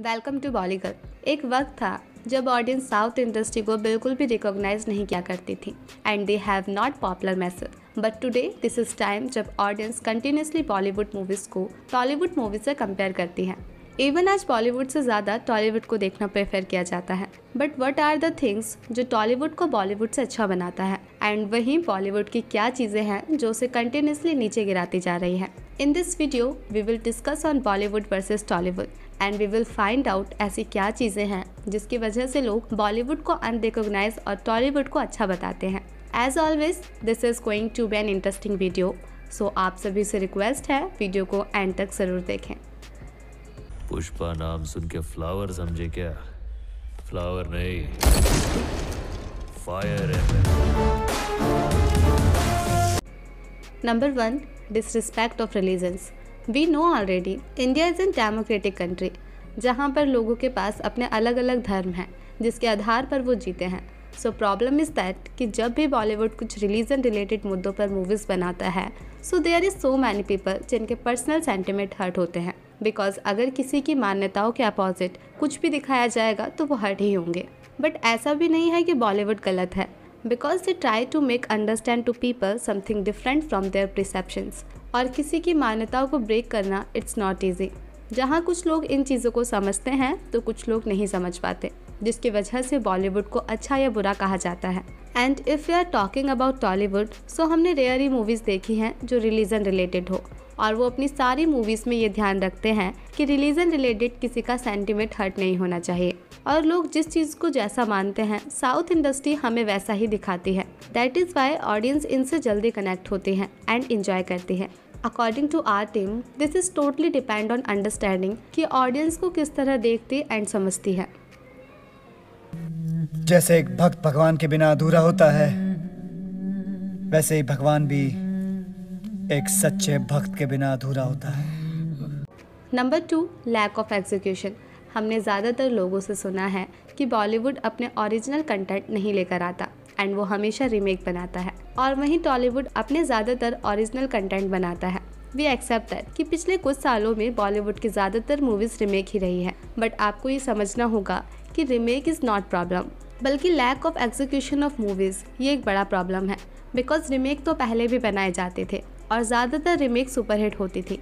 welcome to बॉलीगर एक वक्त था जब ऑडियंस साउथ इंडस्ट्री को बिल्कुल भी रिकॉग्नाइज नहीं किया करती थी and they have not popular message but today this is time जब ऑडियंस कंटिन्यूसली बॉलीवुड मूवीज़ को टॉलीवुड मूवीज़ से कंपेयर करती है इवन आज बॉलीवुड से ज़्यादा टॉलीवुड को देखना प्रेफर किया जाता है but what are the things जो टॉलीवुड को बॉलीवुड से अच्छा बनाता है एंड वहीं बॉलीवुड की क्या चीज़ें हैं जो उसे कंटिन्यूसली नीचे गिराती जा रही है in this video we will discuss on Bollywood versus Tollywood and we will find out ऐसी क्या चीज़ें हैं जिसकी वजह से लोग बॉलीवुड को अनरिकोगनाइज और टॉलीवुड को अच्छा बताते हैं as always this is going to be an interesting video so आप सभी से रिक्वेस्ट है वीडियो को एंड तक ज़रूर देखें पुष्पा नाम सुन के फ्लावर समझे क्या फ्लावर नहीं फायर है number one disrespect of religions we know already India is an democratic country जहाँ पर लोगों के पास अपने अलग अलग धर्म हैं जिसके आधार पर वो जीते हैं सो प्रॉब्लम इज़ दैट कि जब भी बॉलीवुड कुछ रिलीजन रिलेटेड मुद्दों पर मूवीज़ बनाता है so are is so many people जिनके पर्सनल सेंटिमेंट हर्ट होते हैं बिकॉज अगर किसी की मान्यताओं के अपोजिट कुछ भी दिखाया जाएगा तो वो हर्ट ही होंगे बट ऐसा भी नहीं है कि बॉलीवुड गलत है because they try to make understand to people something different from their perceptions और किसी की मान्यताओं को ब्रेक करना इट्स नॉट ईजी जहाँ कुछ लोग इन चीज़ों को समझते हैं तो कुछ लोग नहीं समझ पाते जिसकी वजह से बॉलीवुड को अच्छा या बुरा कहा जाता है and if you are talking about Tollywood so हमने रेयरी मूवीज़ देखी हैं जो रिलीजन रिलेटेड हो और वो अपनी सारी मूवीज़ में ये ध्यान रखते हैं कि रिलीजन रिलेटेड किसी का सेंटिमेंट हर्ट नहीं होना चाहिए और लोग जिस चीज़ को जैसा मानते हैं साउथ इंडस्ट्री हमें वैसा ही दिखाती है दैट इज़ वाई ऑडियंस इनसे जल्दी कनेक्ट होती हैं एंड इन्जॉय करती है according to our team this is totally depend on understanding कि ऑडियंस को किस तरह देखती एंड समझती है जैसे एक भक्त भगवान के बिना अधूरा होता है वैसे ही भगवान भी एक सच्चे भक्त के बिना अधूरा होता है number two lack of execution हमने ज़्यादातर लोगों से सुना है कि बॉलीवुड अपने ओरिजिनल कंटेंट नहीं लेकर आता एंड वो हमेशा रीमेक बनाता है और वहीं टॉलीवुड अपने ज़्यादातर ओरिजिनल कंटेंट बनाता है वी एक्सेप्ट दैट कि पिछले कुछ सालों में बॉलीवुड की ज़्यादातर मूवीज़ रीमेक ही रही है बट आपको ये समझना होगा कि रीमेक इज़ नॉट प्रॉब्लम बल्कि lack of execution of movies ये एक बड़ा प्रॉब्लम है बिकॉज रीमेक तो पहले भी बनाए जाते थे और ज़्यादातर रीमेक सुपरहिट होती थी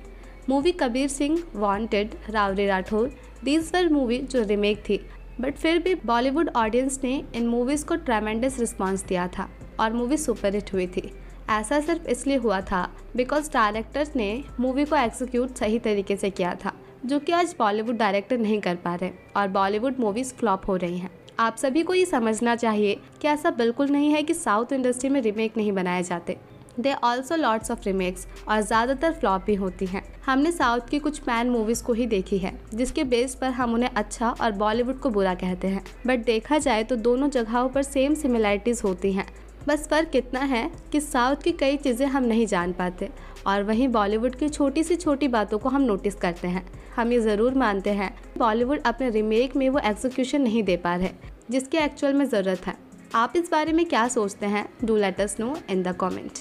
movie Kabir Singh Wanted Rowdy Rathore these were movie जो रिमेक थी बट फिर भी बॉलीवुड ऑडियंस ने इन मूवीज़ को ट्रामेंडस रिस्पॉन्स दिया था और मूवी सुपरहिट हुई थी ऐसा सिर्फ इसलिए हुआ था बिकॉज डायरेक्टर्स ने मूवी को एक्सिक्यूट सही तरीके से किया था जो कि आज बॉलीवुड डायरेक्टर नहीं कर पा रहे और बॉलीवुड मूवीज़ फ्लॉप हो रही हैं आप सभी को ये समझना चाहिए कि ऐसा बिल्कुल नहीं है कि साउथ इंडस्ट्री में रीमेक नहीं बनाए जाते they also lots of remakes और ज़्यादातर फ्लॉप भी होती हैं हमने साउथ की कुछ पैन मूवीज़ को ही देखी है जिसके बेस पर हम उन्हें अच्छा और बॉलीवुड को बुरा कहते हैं बट देखा जाए तो दोनों जगहों पर सेम सिमिलैरिटीज़ होती हैं बस फ़र्क इतना है कि साउथ की कई चीज़ें हम नहीं जान पाते और वहीं बॉलीवुड की छोटी सी छोटी बातों को हम नोटिस करते हैं हम ये ज़रूर मानते हैं बॉलीवुड अपने रीमेक में वो एग्जीक्यूशन नहीं दे पा रहे जिसके एक्चुअल में ज़रूरत है आप इस बारे में क्या सोचते हैं do let us know in the comment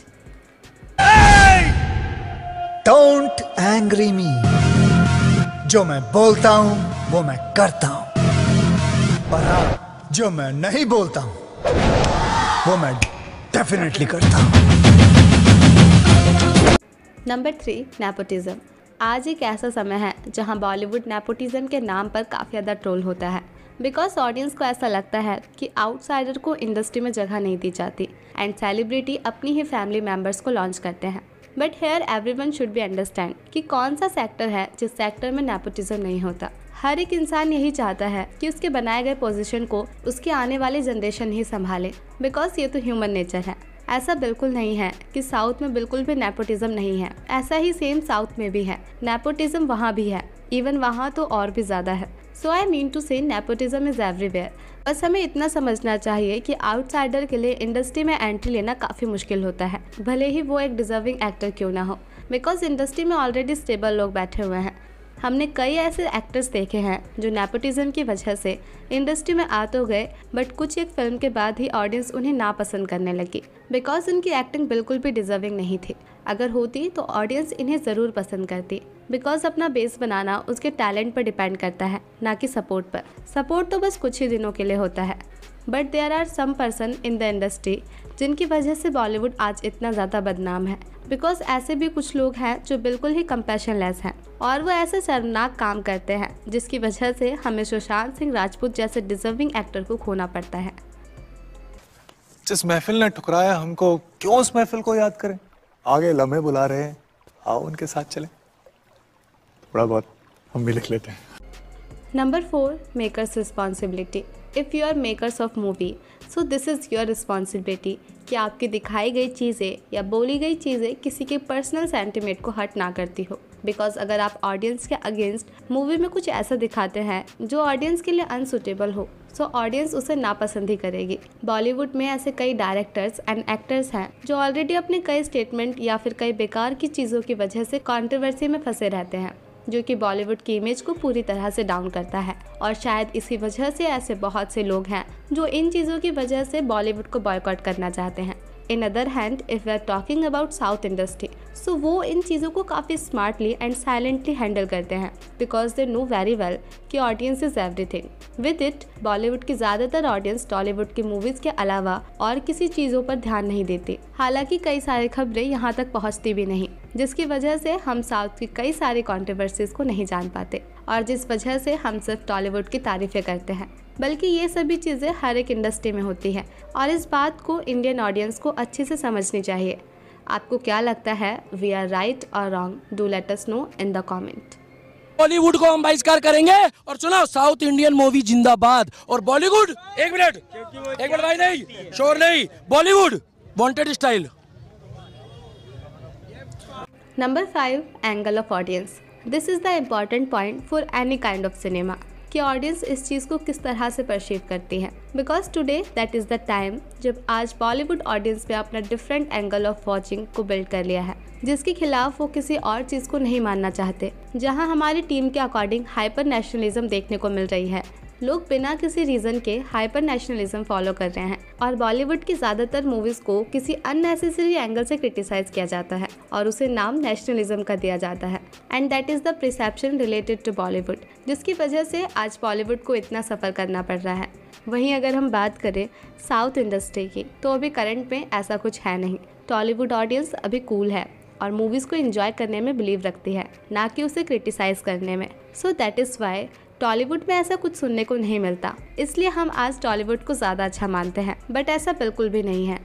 don't angry me जो मैं बोलता हूं वो मैं करता हूं पर हाँ जो मैं नहीं बोलता हूं वो मैं डेफिनेटली करता हूं नंबर थ्री नेपोटिज्म आज एक ऐसा समय है जहां बॉलीवुड नेपोटिज्म के नाम पर काफ़ी ज़्यादा ट्रोल होता है बिकॉज ऑडियंस को ऐसा लगता है कि आउटसाइडर को इंडस्ट्री में जगह नहीं दी जाती एंड सेलिब्रिटी अपनी ही फैमिली मेम्बर्स को लॉन्च करते हैं but here everyone should भी अंडरस्टैंड कि कौन सा सेक्टर है जिस सेक्टर में नेपोटिज्म नहीं होता हर एक इंसान यही चाहता है कि उसके बनाए गए पोजीशन को उसके आने वाले जनरेशन ही संभाले बिकॉज ये तो ह्यूमन नेचर है ऐसा बिल्कुल नहीं है कि साउथ में बिल्कुल भी नेपोटिज्म नहीं है ऐसा ही सेम साउथ में भी है नेपोटिज्म वहाँ भी है इवन वहाँ तो और भी ज़्यादा है so I mean to say nepotism is everywhere बस हमें इतना समझना चाहिए कि आउटसाइडर के लिए इंडस्ट्री में एंट्री लेना काफ़ी मुश्किल होता है भले ही वो एक डिजर्विंग एक्टर क्यों ना हो बिकॉज इंडस्ट्री में ऑलरेडी स्टेबल लोग बैठे हुए हैं हमने कई ऐसे एक्टर्स देखे हैं जो नेपोटिज्म की वजह से इंडस्ट्री में आ तो गए बट कुछ एक फिल्म के बाद ही ऑडियंस उन्हें नापसंद करने लगी बिकॉज उनकी एक्टिंग बिल्कुल भी डिजर्विंग नहीं थी अगर होती तो ऑडियंस इन्हें ज़रूर पसंद करती बिकॉज अपना बेस बनाना उसके टैलेंट पर डिपेंड करता है ना कि सपोर्ट पर सपोर्ट तो बस कुछ ही दिनों के लिए होता है but there are some person in the industry जिनकी वजह से बॉलीवुड आज इतना ज़्यादा बदनाम है बिकॉज ऐसे भी कुछ लोग हैं जो बिल्कुल ही लेस हैं और वो ऐसे शर्मनाक काम करते हैं जिसकी वजह से हमें सुशांत सिंह राजपूत जैसे डिजर्विंग एक्टर को खोना पड़ता है जिस महफिल ने ठुकराया हमको क्यों उस महफिल को याद करें आगे लम्हे बुला रहे हैं आओ उनके साथ चलें थोड़ा बहुत हम भी लिख लेते हैं number four makers responsibility if you are makers of movie so this is your responsibility कि आपकी दिखाई गई चीज़ें या बोली गई चीज़ें किसी के पर्सनल सेंटिमेंट को हट ना करती हो बिकॉज अगर आप ऑडियंस के अगेंस्ट मूवी में कुछ ऐसा दिखाते हैं जो ऑडियंस के लिए अनसुटेबल हो सो so ऑडियंस उसे नापसंद ही करेगी बॉलीवुड में ऐसे कई डायरेक्टर्स एंड एक्टर्स हैं जो ऑलरेडी अपने कई स्टेटमेंट या फिर कई बेकार की चीज़ों की वजह से कॉन्ट्रोवर्सी में फंसे रहते हैं जो कि बॉलीवुड की इमेज को पूरी तरह से डाउन करता है और शायद इसी वजह से ऐसे बहुत से लोग हैं जो इन चीज़ों की वजह से बॉलीवुड को बॉयकॉट करना चाहते हैं in other hand if we are talking about South industry so वो इन चीज़ों को काफ़ी स्मार्टली एंड साइलेंटली हैंडल करते हैं because they know very well कि audience is everything with it Bollywood की ज़्यादातर ऑडियंस टॉलीवुड की मूवीज़ के अलावा और किसी चीज़ों पर ध्यान नहीं देती हालांकि कई सारी खबरें यहाँ तक पहुँचती भी नहीं जिसकी वजह से हम साउथ की कई सारी कॉन्ट्रोवर्सीज़ को नहीं जान पाते और जिस वजह से हम सिर्फ टॉलीवुड की तारीफें करते हैं बल्कि ये सभी चीज़ें हर एक इंडस्ट्री में होती है और इस बात को इंडियन ऑडियंस को अच्छे से समझनी चाहिए आपको क्या लगता है वी आर राइट और wrong do let us know in the comment Bollywood को हम बहिष्कार करेंगे और सुना साउथ इंडियन मूवी जिंदाबाद और बॉलीवुड एक मिनट एक मिनट भाई नहीं शोर नहीं Bollywood Wanted style number five angle of audience this is the important point for any kind of cinema कि ऑडियंस इस चीज़ को किस तरह से परसीव करती है because today that is the time जब आज बॉलीवुड ऑडियंस ने अपना डिफरेंट एंगल ऑफ वॉचिंग को बिल्ड कर लिया है जिसके खिलाफ वो किसी और चीज़ को नहीं मानना चाहते जहाँ हमारी टीम के अकॉर्डिंग हाइपर नेशनलिज्म देखने को मिल रही है लोग बिना किसी रीज़न के हाइपर नेशनलिज्म फॉलो कर रहे हैं और बॉलीवुड की ज़्यादातर मूवीज़ को किसी अननेसेसरी एंगल से क्रिटिसाइज किया जाता है और उसे नाम नेशनलिज्म का दिया जाता है and that is the perception related to Bollywood जिसकी वजह से आज बॉलीवुड को इतना सफ़र करना पड़ रहा है वहीं अगर हम बात करें साउथ इंडस्ट्री की तो अभी करंट में ऐसा कुछ है नहीं टॉलीवुड ऑडियंस अभी कूल है और मूवीज़ को इन्जॉय करने में बिलीव रखती है ना कि उसे क्रिटिसाइज़ करने में so that is why Tollywood में ऐसा कुछ सुनने को नहीं मिलता इसलिए हम आज टॉलीवुड को ज़्यादा अच्छा मानते हैं बट ऐसा बिल्कुल भी नहीं है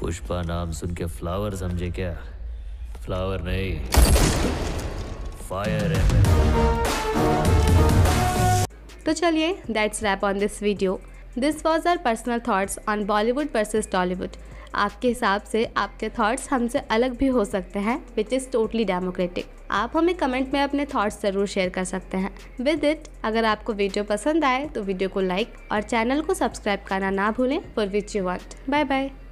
पुष्पा नाम सुन के फ्लावर समझे क्या फ्लावर नहीं फायर है तो चलिए that's wrap on this video this was our personal thoughts on Bollywood versus Tollywood आपके हिसाब से आपके थॉट्स हमसे अलग भी हो सकते हैं विच इज़ टोटली डेमोक्रेटिक आप हमें कमेंट में अपने थॉट्स ज़रूर शेयर कर सकते हैं विद इट अगर आपको वीडियो पसंद आए तो वीडियो को लाइक और चैनल को सब्सक्राइब करना ना भूलें for which you want bye bye